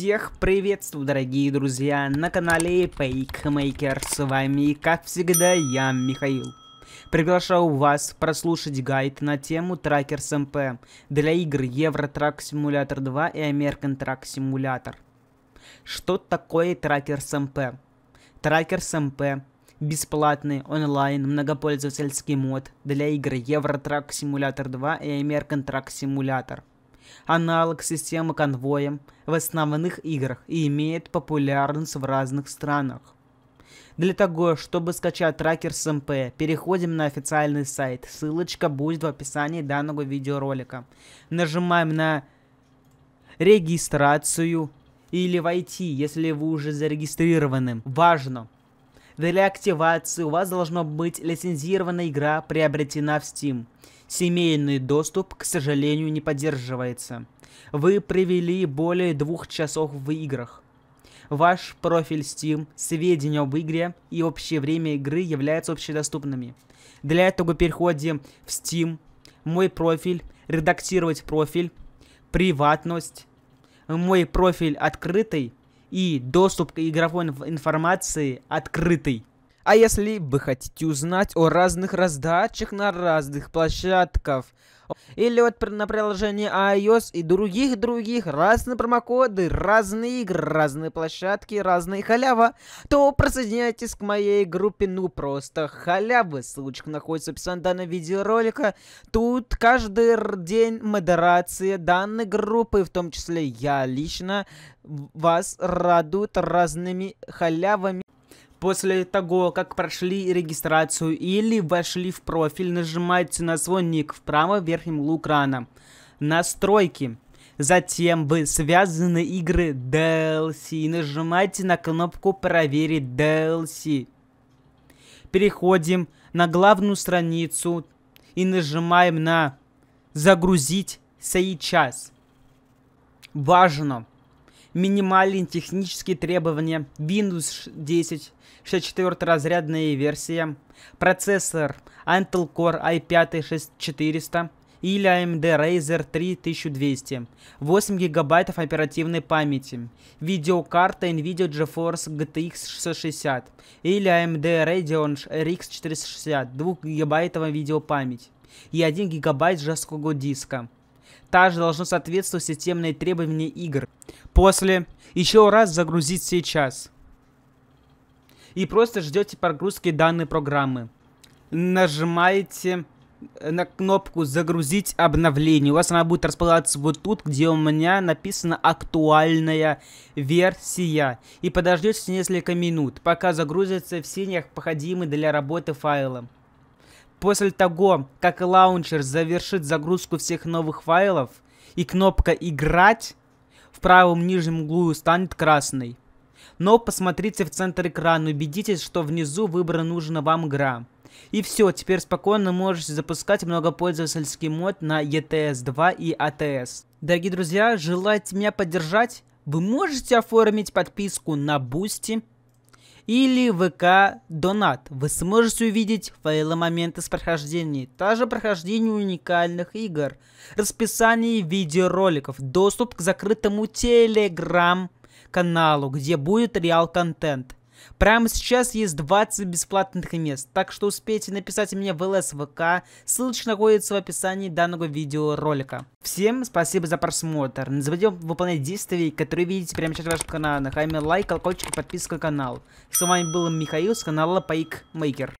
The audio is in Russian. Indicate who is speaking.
Speaker 1: Всех приветствую, дорогие друзья, на канале Пейкмейкер. С вами, как всегда, я, Михаил. Приглашаю вас прослушать гайд на тему Tracker SMP для игр Euro Truck Simulator 2 и American Truck Simulator. Что такое Tracker SMP? Tracker SMP бесплатный онлайн многопользовательский мод для игр Euro Truck Simulator 2 и American Truck Simulator аналог системы конвоя в основных играх и имеет популярность в разных странах. Для того, чтобы скачать трекер с МП, переходим на официальный сайт. Ссылочка будет в описании данного видеоролика. Нажимаем на регистрацию или войти, если вы уже зарегистрированы. Важно, для активации у вас должно быть лицензированная игра приобретена в Steam. Семейный доступ, к сожалению, не поддерживается. Вы провели более двух часов в играх. Ваш профиль Steam, сведения об игре и общее время игры являются общедоступными. Для этого переходим в Steam, мой профиль, редактировать профиль, приватность, мой профиль открытый, и доступ к игровой информации открытый. А если вы хотите узнать о разных раздачах на разных площадках, или вот на приложении iOS и других-других, разные промокоды, разные игры, разные площадки, разные халява, то присоединяйтесь к моей группе «Ну просто халявы». Ссылочка находится в описании данного видеоролика. Тут каждый день модерация данной группы, в том числе я лично, вас радует разными халявами. После того, как прошли регистрацию или вошли в профиль, нажимайте на свой ник в правом верхнем углу экрана. Настройки. Затем вы связаны игры DLC и нажимайте на кнопку «Проверить DLC». Переходим на главную страницу и нажимаем на «Загрузить сейчас». Важно! минимальные технические требования, Windows 10, 64-разрядная версия, процессор Intel Core i5-6400 или AMD Razer 3200, 8 гигабайтов оперативной памяти, видеокарта NVIDIA GeForce GTX 660 или AMD Radeon RX 460, 2 гигабайтовая видеопамять и 1 гигабайт жесткого диска – также должно соответствовать системные требования игр. После еще раз загрузить сейчас. И просто ждете прогрузки данной программы. Нажимаете э, на кнопку «Загрузить обновление». У вас она будет располагаться вот тут, где у меня написано «Актуальная версия». И подождете несколько минут, пока загрузятся все необходимые для работы файлы. После того, как лаунчер завершит загрузку всех новых файлов и кнопка «Играть» в правом нижнем углу станет красной. Но посмотрите в центр экрана, убедитесь, что внизу выбрана нужная вам игра. И все, теперь спокойно можете запускать многопользовательский мод на ETS 2 и ATS. Дорогие друзья, желаете меня поддержать? Вы можете оформить подписку на Boosty или ВК Донат. Вы сможете увидеть файлы момента с прохождений, также прохождение уникальных игр, расписание видеороликов, доступ к закрытому телеграм-каналу, где будет реал-контент. Прямо сейчас есть 20 бесплатных мест, так что успейте написать мне в ЛСВК, ссылочка находится в описании данного видеоролика. Всем спасибо за просмотр, не забудем выполнять действия, которые видите прямо сейчас в вашем канале, нахами лайк, колокольчик, и подписка на канал. С вами был Михаил с канала Пайк Мейкер.